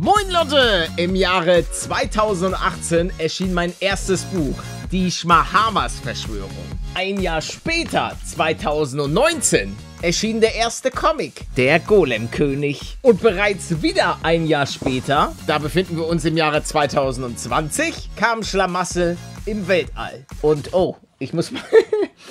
Moin Leute! Im Jahre 2018 erschien mein erstes Buch, Die Schmahamas-Verschwörung. Ein Jahr später, 2019, erschien der erste Comic, Der Golemkönig. Und bereits wieder ein Jahr später, da befinden wir uns im Jahre 2020, kam Schlamassel im Weltall. Und oh, ich muss mal...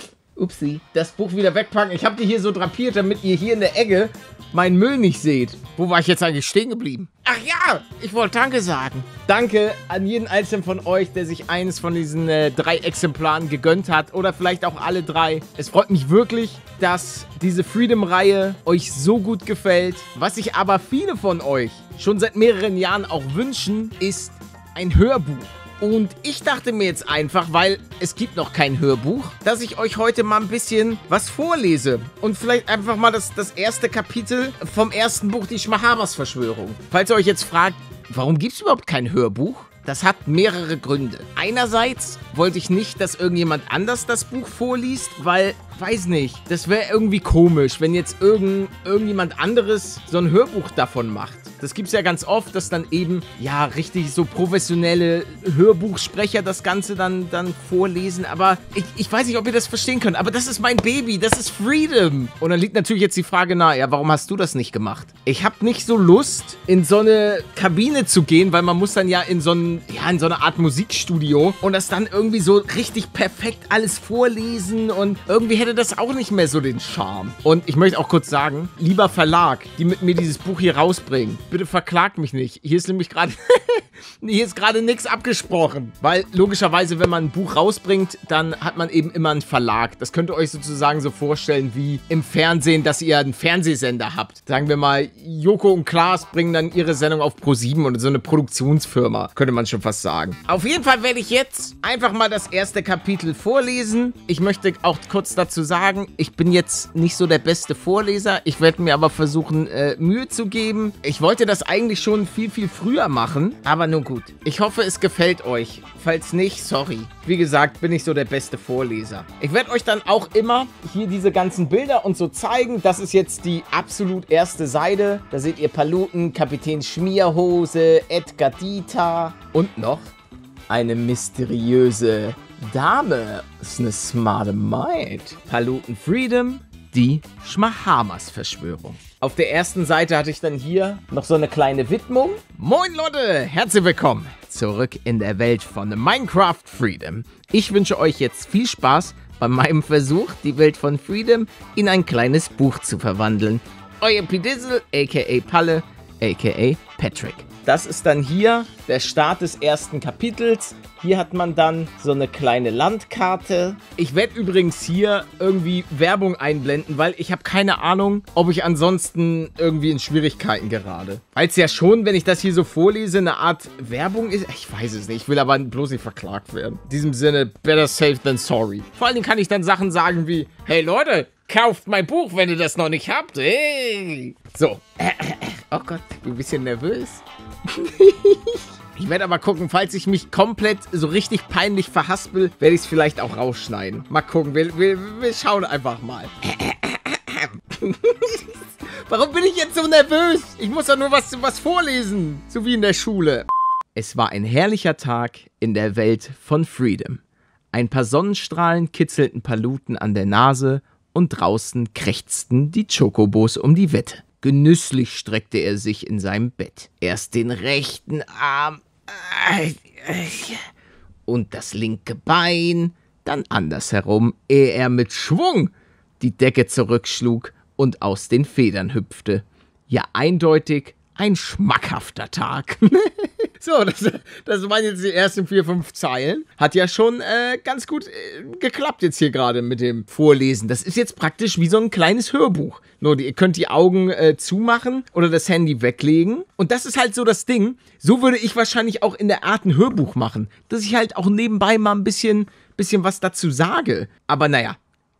Upsi. Das Buch wieder wegpacken. Ich habe die hier so drapiert, damit ihr hier in der Ecke meinen Müll nicht seht. Wo war ich jetzt eigentlich stehen geblieben? Ach ja, ich wollte Danke sagen. Danke an jeden einzelnen von euch, der sich eines von diesen äh, drei Exemplaren gegönnt hat oder vielleicht auch alle drei. Es freut mich wirklich, dass diese Freedom-Reihe euch so gut gefällt. Was sich aber viele von euch schon seit mehreren Jahren auch wünschen, ist ein Hörbuch. Und ich dachte mir jetzt einfach, weil es gibt noch kein Hörbuch, dass ich euch heute mal ein bisschen was vorlese. Und vielleicht einfach mal das, das erste Kapitel vom ersten Buch, die Schmahabas Verschwörung. Falls ihr euch jetzt fragt, warum gibt es überhaupt kein Hörbuch? Das hat mehrere Gründe. Einerseits wollte ich nicht, dass irgendjemand anders das Buch vorliest, weil, weiß nicht, das wäre irgendwie komisch, wenn jetzt irgend, irgendjemand anderes so ein Hörbuch davon macht. Das gibt es ja ganz oft, dass dann eben, ja, richtig so professionelle Hörbuchsprecher das Ganze dann, dann vorlesen. Aber ich, ich weiß nicht, ob ihr das verstehen könnt. Aber das ist mein Baby, das ist Freedom. Und dann liegt natürlich jetzt die Frage nahe, ja, warum hast du das nicht gemacht? Ich habe nicht so Lust, in so eine Kabine zu gehen, weil man muss dann ja in so, ein, ja, in so eine Art Musikstudio und das dann irgendwie so richtig perfekt alles vorlesen und irgendwie hätte das auch nicht mehr so den Charme. Und ich möchte auch kurz sagen, lieber Verlag, die mit mir dieses Buch hier rausbringen, bitte verklagt mich nicht. Hier ist nämlich gerade hier ist gerade nichts abgesprochen, weil logischerweise, wenn man ein Buch rausbringt, dann hat man eben immer einen Verlag. Das könnt ihr euch sozusagen so vorstellen wie im Fernsehen, dass ihr einen Fernsehsender habt. Sagen wir mal, Joko und Klaas bringen dann ihre Sendung auf Pro7 oder so eine Produktionsfirma, könnte man schon fast sagen. Auf jeden Fall werde ich jetzt einfach mal das erste Kapitel vorlesen. Ich möchte auch kurz dazu sagen, ich bin jetzt nicht so der beste Vorleser. Ich werde mir aber versuchen, äh, Mühe zu geben. Ich wollte wollte das eigentlich schon viel, viel früher machen. Aber nun gut. Ich hoffe, es gefällt euch. Falls nicht, sorry. Wie gesagt, bin ich so der beste Vorleser. Ich werde euch dann auch immer hier diese ganzen Bilder und so zeigen. Das ist jetzt die absolut erste Seite. Da seht ihr Paluten, Kapitän Schmierhose, Edgar Dieter und noch eine mysteriöse Dame. Das ist eine smarte Maid. Paluten Freedom, die Schmahamas-Verschwörung. Auf der ersten Seite hatte ich dann hier noch so eine kleine Widmung. Moin Leute, herzlich willkommen zurück in der Welt von Minecraft Freedom. Ich wünsche euch jetzt viel Spaß bei meinem Versuch, die Welt von Freedom in ein kleines Buch zu verwandeln. Euer Pidizzle, aka Palle, aka Patrick. Das ist dann hier der Start des ersten Kapitels. Hier hat man dann so eine kleine Landkarte. Ich werde übrigens hier irgendwie Werbung einblenden, weil ich habe keine Ahnung, ob ich ansonsten irgendwie in Schwierigkeiten gerade. Weil es ja schon, wenn ich das hier so vorlese, eine Art Werbung ist. Ich weiß es nicht. Ich will aber bloß nicht verklagt werden. In diesem Sinne, better safe than sorry. Vor allen Dingen kann ich dann Sachen sagen wie, hey Leute, kauft mein Buch, wenn ihr das noch nicht habt. Hey! So. Oh Gott, ich bin ein bisschen nervös. Ich werde aber gucken, falls ich mich komplett so richtig peinlich verhaspel, werde ich es vielleicht auch rausschneiden. Mal gucken, wir, wir, wir schauen einfach mal. Warum bin ich jetzt so nervös? Ich muss doch nur was, was vorlesen, so wie in der Schule. Es war ein herrlicher Tag in der Welt von Freedom. Ein paar Sonnenstrahlen kitzelten Paluten an der Nase und draußen krächzten die Chocobos um die Wette. Genüsslich streckte er sich in seinem Bett. Erst den rechten Arm äh, äh, und das linke Bein, dann andersherum, ehe er mit Schwung die Decke zurückschlug und aus den Federn hüpfte. Ja, eindeutig ein schmackhafter Tag. so, das, das waren jetzt die ersten vier, fünf Zeilen. Hat ja schon äh, ganz gut äh, geklappt jetzt hier gerade mit dem Vorlesen. Das ist jetzt praktisch wie so ein kleines Hörbuch. Nur ihr könnt die Augen äh, zumachen oder das Handy weglegen. Und das ist halt so das Ding. So würde ich wahrscheinlich auch in der Art ein Hörbuch machen. Dass ich halt auch nebenbei mal ein bisschen, bisschen was dazu sage. Aber naja,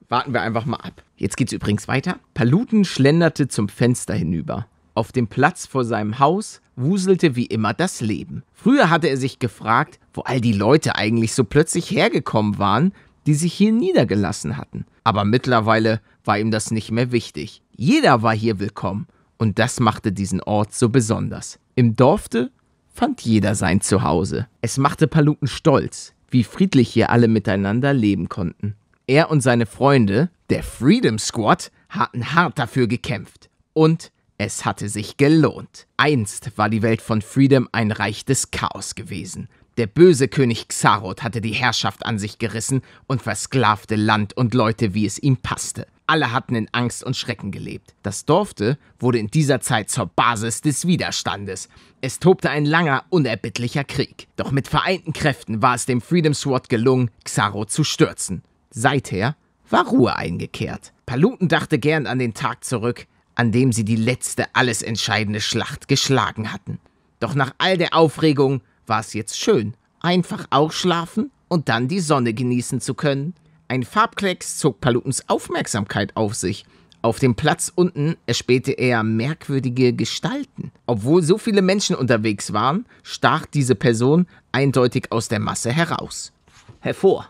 warten wir einfach mal ab. Jetzt geht's übrigens weiter. Paluten schlenderte zum Fenster hinüber. Auf dem Platz vor seinem Haus wuselte wie immer das Leben. Früher hatte er sich gefragt, wo all die Leute eigentlich so plötzlich hergekommen waren, die sich hier niedergelassen hatten. Aber mittlerweile war ihm das nicht mehr wichtig. Jeder war hier willkommen und das machte diesen Ort so besonders. Im Dorfte fand jeder sein Zuhause. Es machte Paluten stolz, wie friedlich hier alle miteinander leben konnten. Er und seine Freunde, der Freedom Squad, hatten hart dafür gekämpft. Und es hatte sich gelohnt. Einst war die Welt von Freedom ein Reich des Chaos gewesen. Der böse König Xaroth hatte die Herrschaft an sich gerissen und versklavte Land und Leute, wie es ihm passte. Alle hatten in Angst und Schrecken gelebt. Das Dorfte wurde in dieser Zeit zur Basis des Widerstandes. Es tobte ein langer, unerbittlicher Krieg. Doch mit vereinten Kräften war es dem Freedom Sword gelungen, Xaroth zu stürzen. Seither war Ruhe eingekehrt. Paluten dachte gern an den Tag zurück, an dem sie die letzte alles entscheidende Schlacht geschlagen hatten. Doch nach all der Aufregung war es jetzt schön, einfach auch schlafen und dann die Sonne genießen zu können. Ein Farbklecks zog Palutens Aufmerksamkeit auf sich. Auf dem Platz unten erspähte er merkwürdige Gestalten. Obwohl so viele Menschen unterwegs waren, stach diese Person eindeutig aus der Masse heraus. Hervor.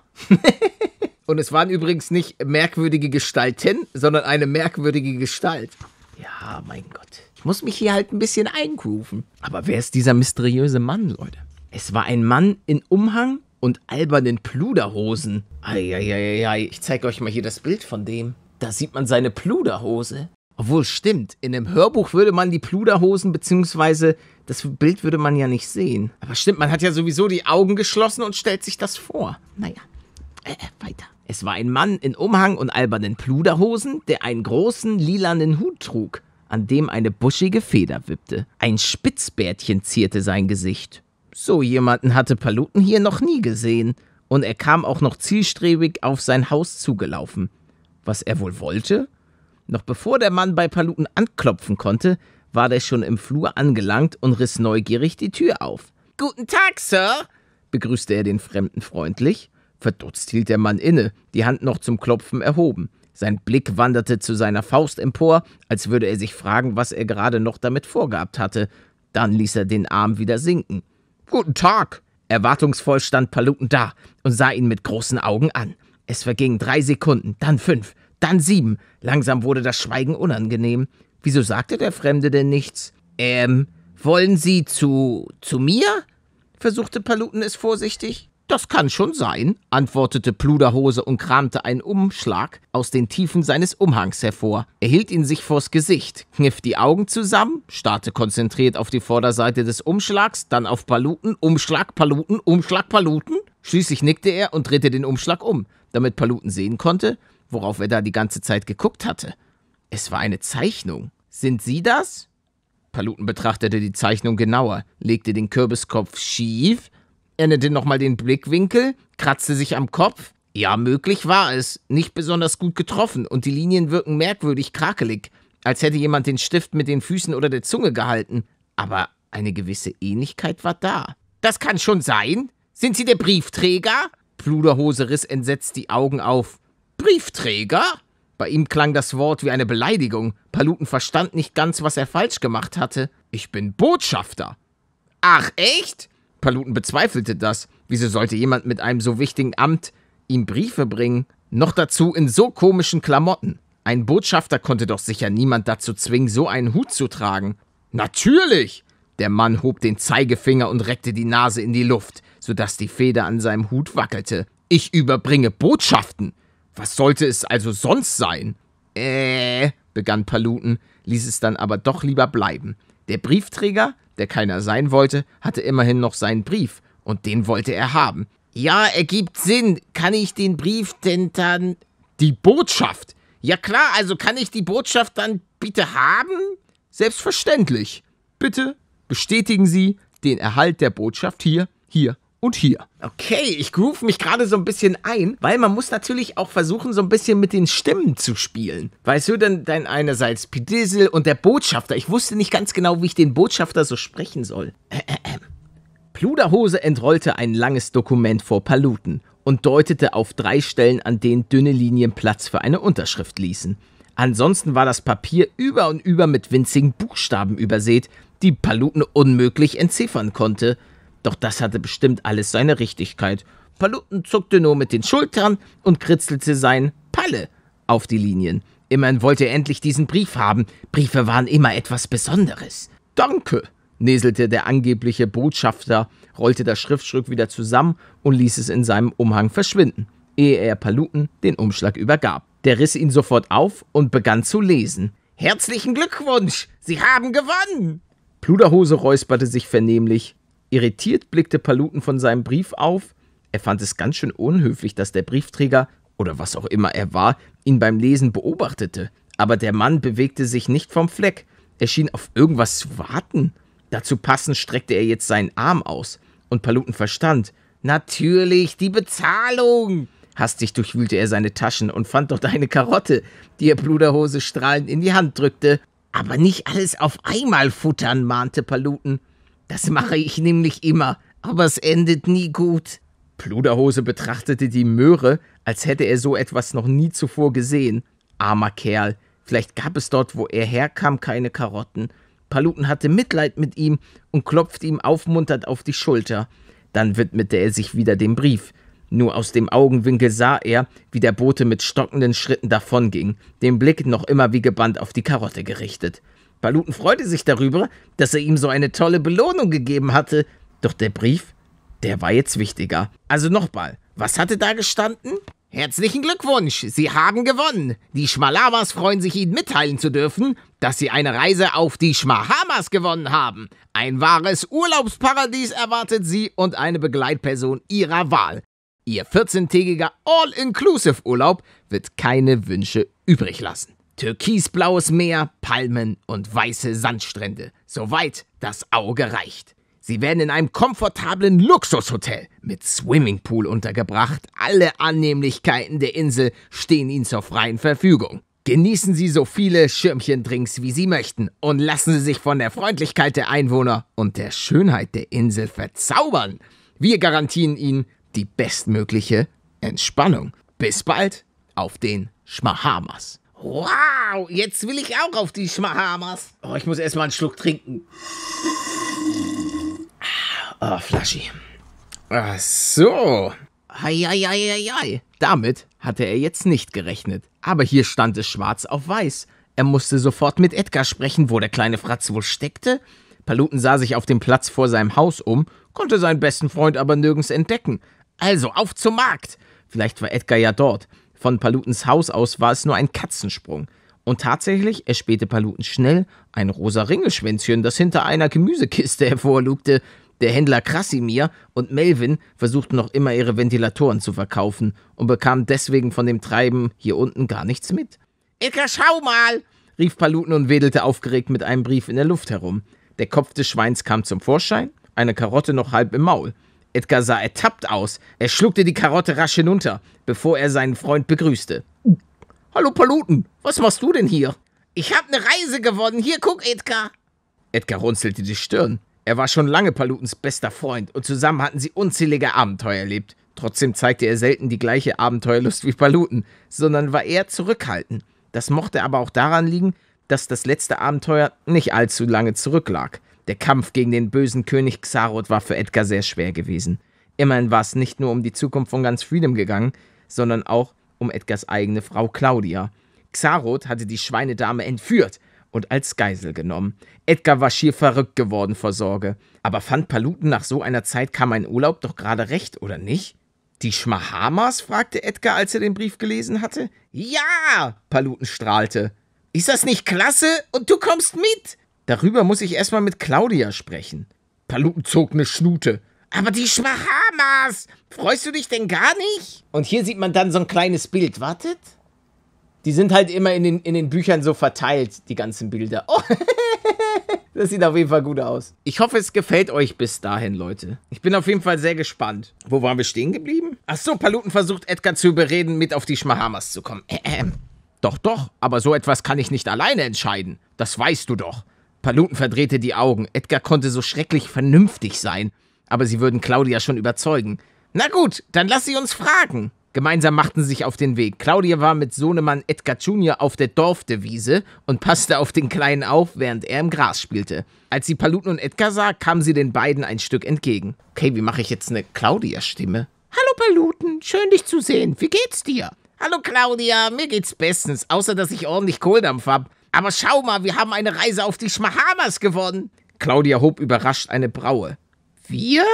Und es waren übrigens nicht merkwürdige Gestalten, sondern eine merkwürdige Gestalt. Ja, mein Gott. Ich muss mich hier halt ein bisschen eingrooven. Aber wer ist dieser mysteriöse Mann, Leute? Es war ein Mann in Umhang und albernen Pluderhosen. Eieieiei, ich zeige euch mal hier das Bild von dem. Da sieht man seine Pluderhose. Obwohl, stimmt, in einem Hörbuch würde man die Pluderhosen, beziehungsweise das Bild würde man ja nicht sehen. Aber stimmt, man hat ja sowieso die Augen geschlossen und stellt sich das vor. Naja, äh, äh weiter. Es war ein Mann in Umhang und albernen Pluderhosen, der einen großen lilanen Hut trug, an dem eine buschige Feder wippte. Ein Spitzbärtchen zierte sein Gesicht. So jemanden hatte Paluten hier noch nie gesehen, und er kam auch noch zielstrebig auf sein Haus zugelaufen. Was er wohl wollte? Noch bevor der Mann bei Paluten anklopfen konnte, war der schon im Flur angelangt und riss neugierig die Tür auf. Guten Tag, Sir, begrüßte er den Fremden freundlich. Verdutzt hielt der Mann inne, die Hand noch zum Klopfen erhoben. Sein Blick wanderte zu seiner Faust empor, als würde er sich fragen, was er gerade noch damit vorgehabt hatte. Dann ließ er den Arm wieder sinken. Guten Tag! Erwartungsvoll stand Paluten da und sah ihn mit großen Augen an. Es vergingen drei Sekunden, dann fünf, dann sieben. Langsam wurde das Schweigen unangenehm. Wieso sagte der Fremde denn nichts? Ähm, wollen Sie zu. zu mir? versuchte Paluten es vorsichtig. Das kann schon sein, antwortete Pluderhose und kramte einen Umschlag aus den Tiefen seines Umhangs hervor. Er hielt ihn sich vors Gesicht, kniff die Augen zusammen, starrte konzentriert auf die Vorderseite des Umschlags, dann auf Paluten, Umschlag, Paluten, Umschlag, Paluten. Schließlich nickte er und drehte den Umschlag um, damit Paluten sehen konnte, worauf er da die ganze Zeit geguckt hatte. Es war eine Zeichnung. Sind Sie das? Paluten betrachtete die Zeichnung genauer, legte den Kürbiskopf schief änderte nochmal den Blickwinkel, kratzte sich am Kopf. Ja, möglich war es. Nicht besonders gut getroffen und die Linien wirken merkwürdig krakelig, als hätte jemand den Stift mit den Füßen oder der Zunge gehalten. Aber eine gewisse Ähnlichkeit war da. Das kann schon sein. Sind Sie der Briefträger? Pluderhose riss entsetzt die Augen auf. Briefträger? Bei ihm klang das Wort wie eine Beleidigung. Paluten verstand nicht ganz, was er falsch gemacht hatte. Ich bin Botschafter. Ach echt? Paluten bezweifelte das. Wieso sollte jemand mit einem so wichtigen Amt ihm Briefe bringen? Noch dazu in so komischen Klamotten. Ein Botschafter konnte doch sicher niemand dazu zwingen, so einen Hut zu tragen. Natürlich! Der Mann hob den Zeigefinger und reckte die Nase in die Luft, sodass die Feder an seinem Hut wackelte. Ich überbringe Botschaften. Was sollte es also sonst sein? Äh, begann Paluten, ließ es dann aber doch lieber bleiben. Der Briefträger der keiner sein wollte, hatte immerhin noch seinen Brief, und den wollte er haben. Ja, ergibt Sinn. Kann ich den Brief denn dann. Die Botschaft? Ja klar, also kann ich die Botschaft dann bitte haben? Selbstverständlich. Bitte bestätigen Sie den Erhalt der Botschaft hier, hier und hier. Okay, ich groove mich gerade so ein bisschen ein, weil man muss natürlich auch versuchen, so ein bisschen mit den Stimmen zu spielen. Weißt du, denn, dein einerseits Pidisel und der Botschafter. Ich wusste nicht ganz genau, wie ich den Botschafter so sprechen soll. Äh, äh, äh. Pluderhose entrollte ein langes Dokument vor Paluten und deutete auf drei Stellen, an denen dünne Linien Platz für eine Unterschrift ließen. Ansonsten war das Papier über und über mit winzigen Buchstaben übersät, die Paluten unmöglich entziffern konnte – doch das hatte bestimmt alles seine Richtigkeit. Paluten zuckte nur mit den Schultern und kritzelte sein Palle auf die Linien. Immerhin wollte er endlich diesen Brief haben. Briefe waren immer etwas Besonderes. Danke, näselte der angebliche Botschafter, rollte das Schriftstück wieder zusammen und ließ es in seinem Umhang verschwinden, ehe er Paluten den Umschlag übergab. Der riss ihn sofort auf und begann zu lesen. Herzlichen Glückwunsch! Sie haben gewonnen! Pluderhose räusperte sich vernehmlich. Irritiert blickte Paluten von seinem Brief auf. Er fand es ganz schön unhöflich, dass der Briefträger, oder was auch immer er war, ihn beim Lesen beobachtete. Aber der Mann bewegte sich nicht vom Fleck. Er schien auf irgendwas zu warten. Dazu passend streckte er jetzt seinen Arm aus. Und Paluten verstand. Natürlich, die Bezahlung! Hastig durchwühlte er seine Taschen und fand dort eine Karotte, die er Bluderhose strahlend in die Hand drückte. Aber nicht alles auf einmal futtern, mahnte Paluten. Das mache ich nämlich immer, aber es endet nie gut. Pluderhose betrachtete die Möhre, als hätte er so etwas noch nie zuvor gesehen. Armer Kerl, vielleicht gab es dort, wo er herkam, keine Karotten. Paluten hatte Mitleid mit ihm und klopfte ihm aufmunternd auf die Schulter. Dann widmete er sich wieder dem Brief. Nur aus dem Augenwinkel sah er, wie der Bote mit stockenden Schritten davonging, den Blick noch immer wie gebannt auf die Karotte gerichtet. Paluten freute sich darüber, dass er ihm so eine tolle Belohnung gegeben hatte, doch der Brief, der war jetzt wichtiger. Also nochmal, was hatte da gestanden? Herzlichen Glückwunsch, Sie haben gewonnen. Die Schmalawas freuen sich, Ihnen mitteilen zu dürfen, dass Sie eine Reise auf die Schmahamas gewonnen haben. Ein wahres Urlaubsparadies erwartet Sie und eine Begleitperson Ihrer Wahl. Ihr 14-tägiger All-Inclusive-Urlaub wird keine Wünsche übrig lassen türkisblaues Meer, Palmen und weiße Sandstrände, soweit das Auge reicht. Sie werden in einem komfortablen Luxushotel mit Swimmingpool untergebracht. Alle Annehmlichkeiten der Insel stehen Ihnen zur freien Verfügung. Genießen Sie so viele Schirmchendrinks, wie Sie möchten und lassen Sie sich von der Freundlichkeit der Einwohner und der Schönheit der Insel verzaubern. Wir garantieren Ihnen die bestmögliche Entspannung. Bis bald auf den Schmahamas. Wow, jetzt will ich auch auf die Schmahamas. Oh, ich muss erstmal einen Schluck trinken. oh, Flaschi. Ach so. Eieieiei. Damit hatte er jetzt nicht gerechnet. Aber hier stand es schwarz auf weiß. Er musste sofort mit Edgar sprechen, wo der kleine Fratz wohl steckte. Paluten sah sich auf dem Platz vor seinem Haus um, konnte seinen besten Freund aber nirgends entdecken. Also auf zum Markt. Vielleicht war Edgar ja dort. Von Palutens Haus aus war es nur ein Katzensprung. Und tatsächlich erspähte Paluten schnell ein rosa Ringelschwänzchen, das hinter einer Gemüsekiste hervorlugte. Der Händler Krasimir und Melvin versuchten noch immer ihre Ventilatoren zu verkaufen und bekamen deswegen von dem Treiben hier unten gar nichts mit. Edgar, schau mal! rief Paluten und wedelte aufgeregt mit einem Brief in der Luft herum. Der Kopf des Schweins kam zum Vorschein, eine Karotte noch halb im Maul. Edgar sah ertappt aus. Er schluckte die Karotte rasch hinunter, bevor er seinen Freund begrüßte. Hallo Paluten, was machst du denn hier? Ich hab ne Reise gewonnen. Hier, guck, Edgar. Edgar runzelte die Stirn. Er war schon lange Palutens bester Freund und zusammen hatten sie unzählige Abenteuer erlebt. Trotzdem zeigte er selten die gleiche Abenteuerlust wie Paluten, sondern war eher zurückhaltend. Das mochte aber auch daran liegen, dass das letzte Abenteuer nicht allzu lange zurücklag. Der Kampf gegen den bösen König Xaroth war für Edgar sehr schwer gewesen. Immerhin war es nicht nur um die Zukunft von ganz Freedom gegangen, sondern auch um Edgars eigene Frau Claudia. Xaroth hatte die Schweinedame entführt und als Geisel genommen. Edgar war schier verrückt geworden vor Sorge. Aber fand Paluten nach so einer Zeit kam ein Urlaub doch gerade recht, oder nicht? Die Schmahamas? fragte Edgar, als er den Brief gelesen hatte. Ja! Paluten strahlte. Ist das nicht klasse? Und du kommst mit! Darüber muss ich erstmal mit Claudia sprechen. Paluten zog eine Schnute. Aber die Schmahamas! Freust du dich denn gar nicht? Und hier sieht man dann so ein kleines Bild. Wartet. Die sind halt immer in den, in den Büchern so verteilt, die ganzen Bilder. Oh. Das sieht auf jeden Fall gut aus. Ich hoffe, es gefällt euch bis dahin, Leute. Ich bin auf jeden Fall sehr gespannt. Wo waren wir stehen geblieben? Achso, Paluten versucht Edgar zu überreden, mit auf die Schmahamas zu kommen. Äh, äh. Ähm. Doch, doch, aber so etwas kann ich nicht alleine entscheiden. Das weißt du doch. Paluten verdrehte die Augen. Edgar konnte so schrecklich vernünftig sein. Aber sie würden Claudia schon überzeugen. Na gut, dann lass sie uns fragen. Gemeinsam machten sie sich auf den Weg. Claudia war mit Sohnemann Edgar Jr. auf der Dorfdewiese und passte auf den Kleinen auf, während er im Gras spielte. Als sie Paluten und Edgar sah, kam sie den beiden ein Stück entgegen. Okay, wie mache ich jetzt eine Claudia-Stimme? Hallo Paluten, schön dich zu sehen. Wie geht's dir? Hallo Claudia, mir geht's bestens, außer dass ich ordentlich Kohldampf hab. Aber schau mal, wir haben eine Reise auf die Schmahamas gewonnen. Claudia hob überrascht eine Braue. Wir?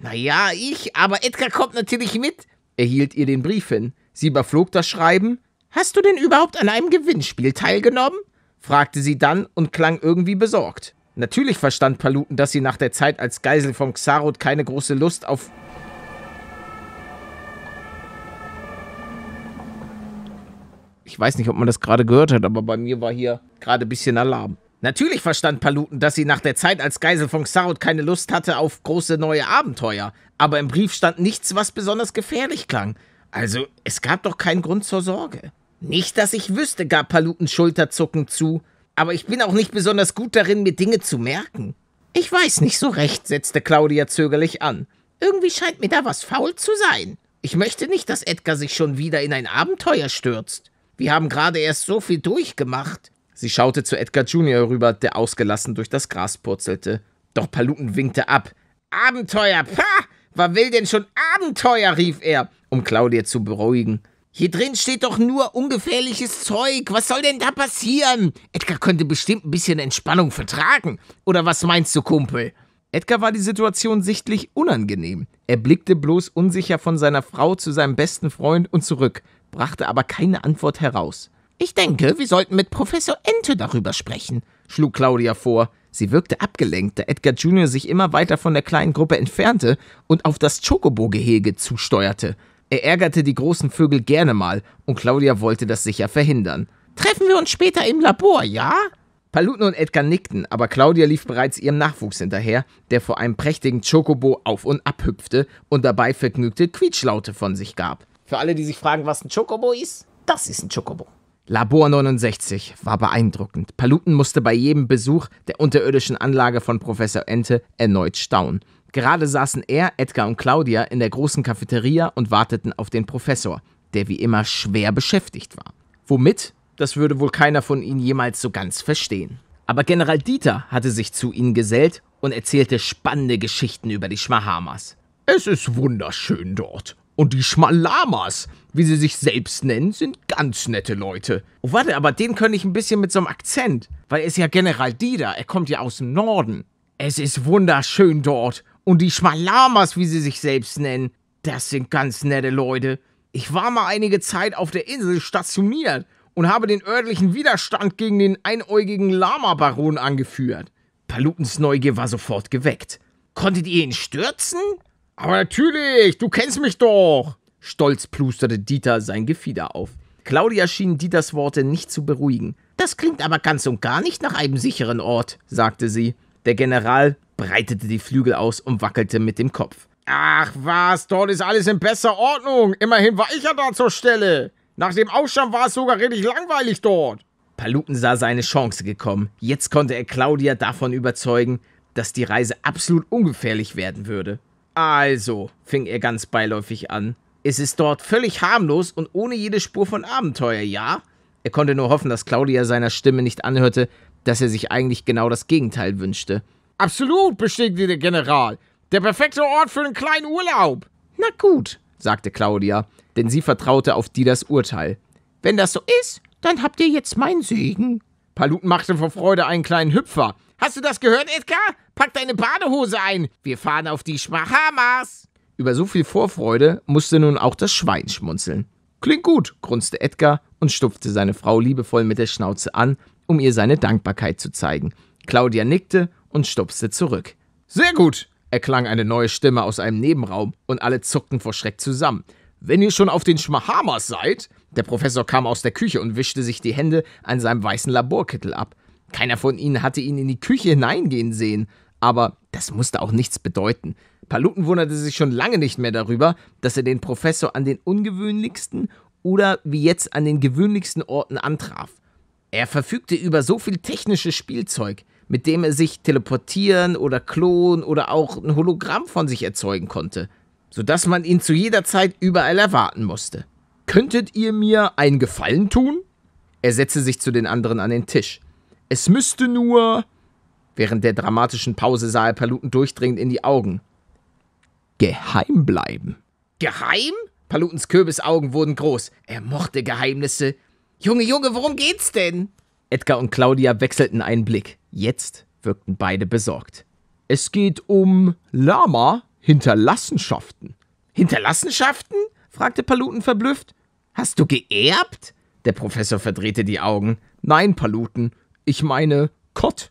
Naja, ich, aber Edgar kommt natürlich mit. Er hielt ihr den Brief hin. Sie überflog das Schreiben. Hast du denn überhaupt an einem Gewinnspiel teilgenommen? fragte sie dann und klang irgendwie besorgt. Natürlich verstand Paluten, dass sie nach der Zeit als Geisel vom Xarot keine große Lust auf Ich weiß nicht, ob man das gerade gehört hat, aber bei mir war hier gerade ein bisschen Alarm. Natürlich verstand Paluten, dass sie nach der Zeit als Geisel von Xarot keine Lust hatte auf große neue Abenteuer, aber im Brief stand nichts, was besonders gefährlich klang. Also, es gab doch keinen Grund zur Sorge. Nicht, dass ich wüsste, gab Paluten Schulterzucken zu, aber ich bin auch nicht besonders gut darin, mir Dinge zu merken. Ich weiß nicht so recht, setzte Claudia zögerlich an. Irgendwie scheint mir da was faul zu sein. Ich möchte nicht, dass Edgar sich schon wieder in ein Abenteuer stürzt. Wir haben gerade erst so viel durchgemacht. Sie schaute zu Edgar Junior rüber, der ausgelassen durch das Gras purzelte. Doch Paluten winkte ab. Abenteuer! Pah! Wer will denn schon Abenteuer? rief er, um Claudia zu beruhigen. Hier drin steht doch nur ungefährliches Zeug. Was soll denn da passieren? Edgar könnte bestimmt ein bisschen Entspannung vertragen. Oder was meinst du, Kumpel? Edgar war die Situation sichtlich unangenehm. Er blickte bloß unsicher von seiner Frau zu seinem besten Freund und zurück brachte aber keine Antwort heraus. Ich denke, wir sollten mit Professor Ente darüber sprechen, schlug Claudia vor. Sie wirkte abgelenkt, da Edgar Junior sich immer weiter von der kleinen Gruppe entfernte und auf das Chocobo-Gehege zusteuerte. Er ärgerte die großen Vögel gerne mal und Claudia wollte das sicher verhindern. Treffen wir uns später im Labor, ja? Paluten und Edgar nickten, aber Claudia lief bereits ihrem Nachwuchs hinterher, der vor einem prächtigen Chocobo auf und ab hüpfte und dabei vergnügte Quietschlaute von sich gab. Für alle, die sich fragen, was ein Chocobo ist, das ist ein Chocobo. Labor 69 war beeindruckend. Paluten musste bei jedem Besuch der unterirdischen Anlage von Professor Ente erneut staunen. Gerade saßen er, Edgar und Claudia in der großen Cafeteria und warteten auf den Professor, der wie immer schwer beschäftigt war. Womit? Das würde wohl keiner von ihnen jemals so ganz verstehen. Aber General Dieter hatte sich zu ihnen gesellt und erzählte spannende Geschichten über die Schmahamas. Es ist wunderschön dort, und die Schmalamas, wie sie sich selbst nennen, sind ganz nette Leute. Oh, warte, aber den könnte ich ein bisschen mit so einem Akzent, weil er ist ja General Dida, er kommt ja aus dem Norden. Es ist wunderschön dort. Und die Schmalamas, wie sie sich selbst nennen, das sind ganz nette Leute. Ich war mal einige Zeit auf der Insel stationiert und habe den örtlichen Widerstand gegen den einäugigen Lama-Baron angeführt. Palutens Neugier war sofort geweckt. Konntet ihr ihn stürzen? Aber natürlich, du kennst mich doch. Stolz plusterte Dieter sein Gefieder auf. Claudia schien Dieters Worte nicht zu beruhigen. Das klingt aber ganz und gar nicht nach einem sicheren Ort, sagte sie. Der General breitete die Flügel aus und wackelte mit dem Kopf. Ach was, dort ist alles in besser Ordnung. Immerhin war ich ja da zur Stelle. Nach dem Aufstand war es sogar richtig langweilig dort. Paluten sah seine Chance gekommen. Jetzt konnte er Claudia davon überzeugen, dass die Reise absolut ungefährlich werden würde. Also, fing er ganz beiläufig an, es ist dort völlig harmlos und ohne jede Spur von Abenteuer, ja? Er konnte nur hoffen, dass Claudia seiner Stimme nicht anhörte, dass er sich eigentlich genau das Gegenteil wünschte. Absolut, bestätigte der General. Der perfekte Ort für einen kleinen Urlaub. Na gut, sagte Claudia, denn sie vertraute auf Didas Urteil. Wenn das so ist, dann habt ihr jetzt meinen Segen. Palut machte vor Freude einen kleinen Hüpfer. Hast du das gehört, Edgar? Pack deine Badehose ein. Wir fahren auf die Schmachamas. Über so viel Vorfreude musste nun auch das Schwein schmunzeln. Klingt gut, grunzte Edgar und stupfte seine Frau liebevoll mit der Schnauze an, um ihr seine Dankbarkeit zu zeigen. Claudia nickte und stupste zurück. Sehr gut, erklang eine neue Stimme aus einem Nebenraum und alle zuckten vor Schreck zusammen. Wenn ihr schon auf den Schmahamas seid, der Professor kam aus der Küche und wischte sich die Hände an seinem weißen Laborkittel ab. Keiner von ihnen hatte ihn in die Küche hineingehen sehen, aber das musste auch nichts bedeuten. Paluten wunderte sich schon lange nicht mehr darüber, dass er den Professor an den ungewöhnlichsten oder wie jetzt an den gewöhnlichsten Orten antraf. Er verfügte über so viel technisches Spielzeug, mit dem er sich teleportieren oder klonen oder auch ein Hologramm von sich erzeugen konnte, sodass man ihn zu jeder Zeit überall erwarten musste. Könntet ihr mir einen Gefallen tun? Er setzte sich zu den anderen an den Tisch. Es müsste nur. Während der dramatischen Pause sah er Paluten durchdringend in die Augen. Geheim bleiben. Geheim? Palutens Kürbisaugen wurden groß. Er mochte Geheimnisse. Junge, Junge, worum geht's denn? Edgar und Claudia wechselten einen Blick. Jetzt wirkten beide besorgt. Es geht um Lama Hinterlassenschaften. Hinterlassenschaften? fragte Paluten verblüfft. Hast du geerbt? Der Professor verdrehte die Augen. Nein, Paluten, ich meine Kott.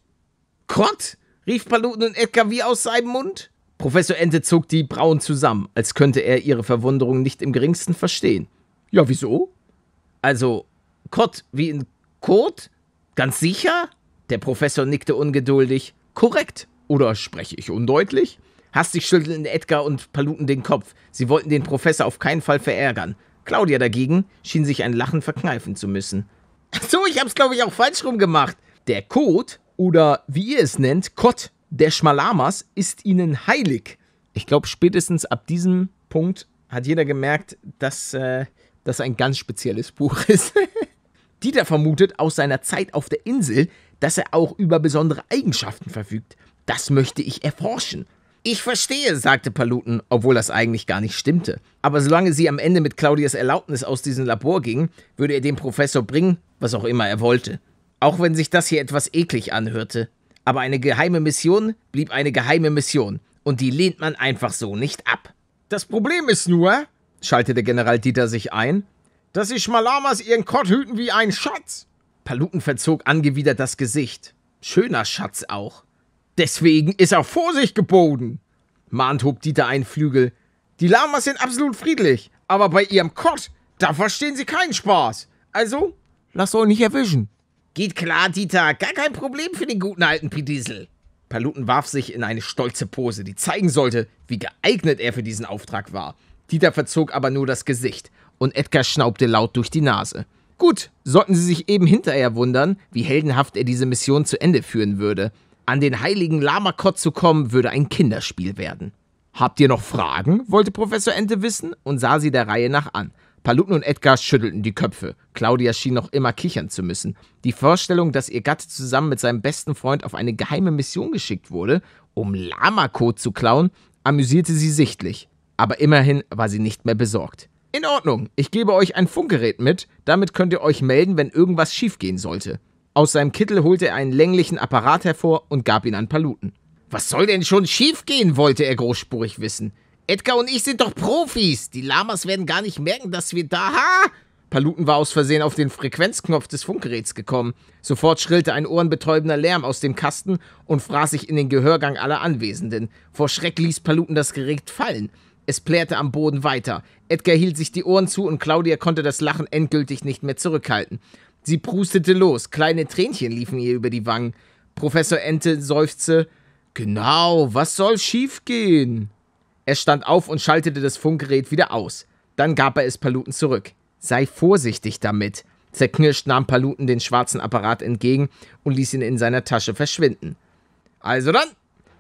Kott? rief Paluten und Edgar wie aus seinem Mund. Professor Ente zog die Brauen zusammen, als könnte er ihre Verwunderung nicht im geringsten verstehen. Ja, wieso? Also, Kott wie in Kot? Ganz sicher? Der Professor nickte ungeduldig. Korrekt. Oder spreche ich undeutlich? Hastig schüttelten Edgar und Paluten den Kopf. Sie wollten den Professor auf keinen Fall verärgern. Claudia dagegen schien sich ein Lachen verkneifen zu müssen. Ach so, ich hab's, glaube ich, auch falsch rum gemacht, der Kot oder wie ihr es nennt, Kot der Schmalamas ist ihnen heilig. Ich glaube, spätestens ab diesem Punkt hat jeder gemerkt, dass äh, das ein ganz spezielles Buch ist. Dieter vermutet aus seiner Zeit auf der Insel, dass er auch über besondere Eigenschaften verfügt. Das möchte ich erforschen. Ich verstehe, sagte Paluten, obwohl das eigentlich gar nicht stimmte. Aber solange sie am Ende mit Claudias Erlaubnis aus diesem Labor ging, würde er dem Professor bringen, was auch immer er wollte. Auch wenn sich das hier etwas eklig anhörte. Aber eine geheime Mission blieb eine geheime Mission. Und die lehnt man einfach so nicht ab. Das Problem ist nur, schaltete General Dieter sich ein, dass sich Schmalamas ihren Kott hüten wie einen Schatz. Paluten verzog angewidert das Gesicht. Schöner Schatz auch. Deswegen ist auch Vorsicht geboten, mahnt hob Dieter einen Flügel. Die Lamas sind absolut friedlich, aber bei ihrem Kott, da verstehen sie keinen Spaß. Also, lasst euch nicht erwischen. Geht klar, Dieter. Gar kein Problem für den guten alten Pidiesel. Paluten warf sich in eine stolze Pose, die zeigen sollte, wie geeignet er für diesen Auftrag war. Dieter verzog aber nur das Gesicht und Edgar schnaubte laut durch die Nase. Gut, sollten sie sich eben hinterher wundern, wie heldenhaft er diese Mission zu Ende führen würde. An den heiligen Lamakot zu kommen, würde ein Kinderspiel werden. Habt ihr noch Fragen? wollte Professor Ente wissen und sah sie der Reihe nach an. Paluten und Edgar schüttelten die Köpfe. Claudia schien noch immer kichern zu müssen. Die Vorstellung, dass ihr Gatte zusammen mit seinem besten Freund auf eine geheime Mission geschickt wurde, um Lamakot zu klauen, amüsierte sie sichtlich. Aber immerhin war sie nicht mehr besorgt. In Ordnung, ich gebe euch ein Funkgerät mit, damit könnt ihr euch melden, wenn irgendwas schiefgehen sollte. Aus seinem Kittel holte er einen länglichen Apparat hervor und gab ihn an Paluten. Was soll denn schon schiefgehen, wollte er großspurig wissen. Edgar und ich sind doch Profis. Die Lamas werden gar nicht merken, dass wir da... Ha! Paluten war aus Versehen auf den Frequenzknopf des Funkgeräts gekommen. Sofort schrillte ein ohrenbetäubender Lärm aus dem Kasten und fraß sich in den Gehörgang aller Anwesenden. Vor Schreck ließ Paluten das Gerät fallen. Es plärrte am Boden weiter. Edgar hielt sich die Ohren zu und Claudia konnte das Lachen endgültig nicht mehr zurückhalten. Sie prustete los, kleine Tränchen liefen ihr über die Wangen. Professor Ente seufzte, Genau, was soll schiefgehen? Er stand auf und schaltete das Funkgerät wieder aus. Dann gab er es Paluten zurück. Sei vorsichtig damit. Zerknirscht nahm Paluten den schwarzen Apparat entgegen und ließ ihn in seiner Tasche verschwinden. Also dann,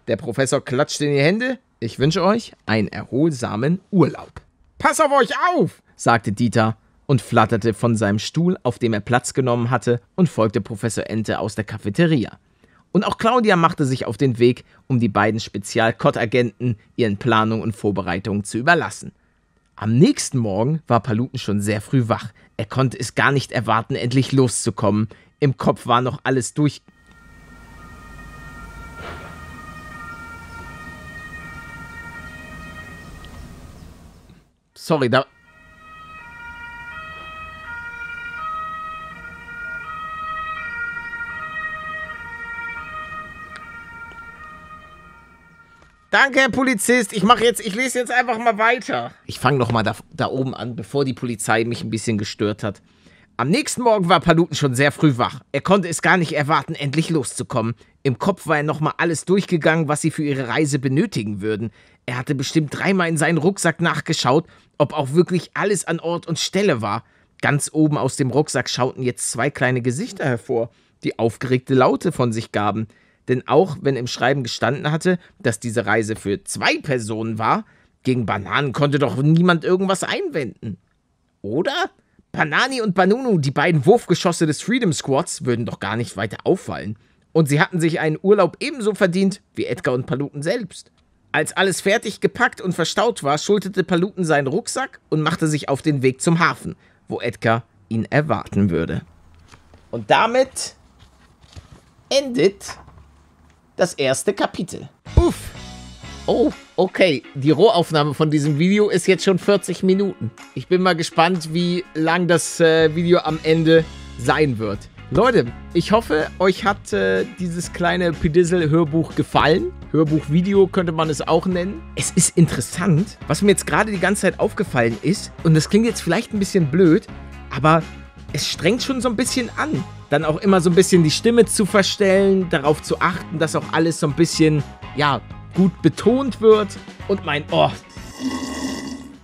der Professor klatschte in die Hände. Ich wünsche euch einen erholsamen Urlaub. Pass auf euch auf, sagte Dieter und flatterte von seinem Stuhl, auf dem er Platz genommen hatte, und folgte Professor Ente aus der Cafeteria. Und auch Claudia machte sich auf den Weg, um die beiden Spezial-Cod-Agenten ihren Planungen und Vorbereitungen zu überlassen. Am nächsten Morgen war Paluten schon sehr früh wach. Er konnte es gar nicht erwarten, endlich loszukommen. Im Kopf war noch alles durch. Sorry, da, Danke, Herr Polizist. Ich mache jetzt, ich lese jetzt einfach mal weiter. Ich fange nochmal da, da oben an, bevor die Polizei mich ein bisschen gestört hat. Am nächsten Morgen war Paluten schon sehr früh wach. Er konnte es gar nicht erwarten, endlich loszukommen. Im Kopf war er nochmal alles durchgegangen, was sie für ihre Reise benötigen würden. Er hatte bestimmt dreimal in seinen Rucksack nachgeschaut, ob auch wirklich alles an Ort und Stelle war. Ganz oben aus dem Rucksack schauten jetzt zwei kleine Gesichter hervor, die aufgeregte Laute von sich gaben denn auch wenn im Schreiben gestanden hatte, dass diese Reise für zwei Personen war, gegen Bananen konnte doch niemand irgendwas einwenden. Oder? Panani und Banunu, die beiden Wurfgeschosse des Freedom Squads, würden doch gar nicht weiter auffallen. Und sie hatten sich einen Urlaub ebenso verdient wie Edgar und Paluten selbst. Als alles fertig gepackt und verstaut war, schulterte Paluten seinen Rucksack und machte sich auf den Weg zum Hafen, wo Edgar ihn erwarten würde. Und damit endet das erste Kapitel. Uff. Oh, okay. Die Rohaufnahme von diesem Video ist jetzt schon 40 Minuten. Ich bin mal gespannt, wie lang das äh, Video am Ende sein wird. Leute, ich hoffe, euch hat äh, dieses kleine Pidizzle-Hörbuch gefallen. Hörbuch-Video könnte man es auch nennen. Es ist interessant, was mir jetzt gerade die ganze Zeit aufgefallen ist. Und das klingt jetzt vielleicht ein bisschen blöd, aber es strengt schon so ein bisschen an dann auch immer so ein bisschen die Stimme zu verstellen, darauf zu achten, dass auch alles so ein bisschen, ja, gut betont wird. Und mein, oh,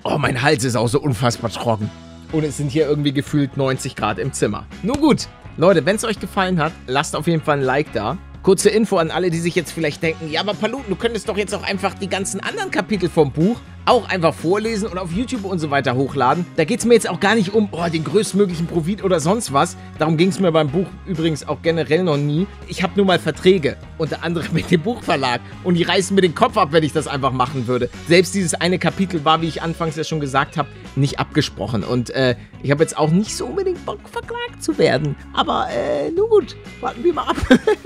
oh, mein Hals ist auch so unfassbar trocken. Und es sind hier irgendwie gefühlt 90 Grad im Zimmer. Nun gut, Leute, wenn es euch gefallen hat, lasst auf jeden Fall ein Like da. Kurze Info an alle, die sich jetzt vielleicht denken, ja, aber Paluten, du könntest doch jetzt auch einfach die ganzen anderen Kapitel vom Buch auch einfach vorlesen und auf YouTube und so weiter hochladen. Da geht es mir jetzt auch gar nicht um oh, den größtmöglichen Profit oder sonst was. Darum ging es mir beim Buch übrigens auch generell noch nie. Ich habe nur mal Verträge, unter anderem mit dem Buchverlag. Und die reißen mir den Kopf ab, wenn ich das einfach machen würde. Selbst dieses eine Kapitel war, wie ich anfangs ja schon gesagt habe, nicht abgesprochen. Und äh, ich habe jetzt auch nicht so unbedingt Bock, verklagt zu werden. Aber äh, nun gut, warten wir mal ab.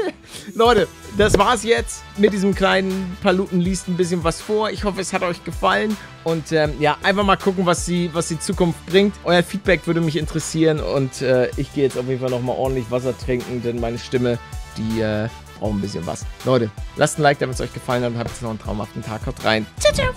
Leute, das war's jetzt mit diesem kleinen Paluten liest ein bisschen was vor. Ich hoffe, es hat euch gefallen und ähm, ja, einfach mal gucken, was die, was die Zukunft bringt. Euer Feedback würde mich interessieren und äh, ich gehe jetzt auf jeden Fall nochmal ordentlich Wasser trinken, denn meine Stimme, die äh, braucht ein bisschen was. Leute, lasst ein Like, damit es euch gefallen hat und habt jetzt noch einen traumhaften Tag. Haut rein. Ciao, ciao.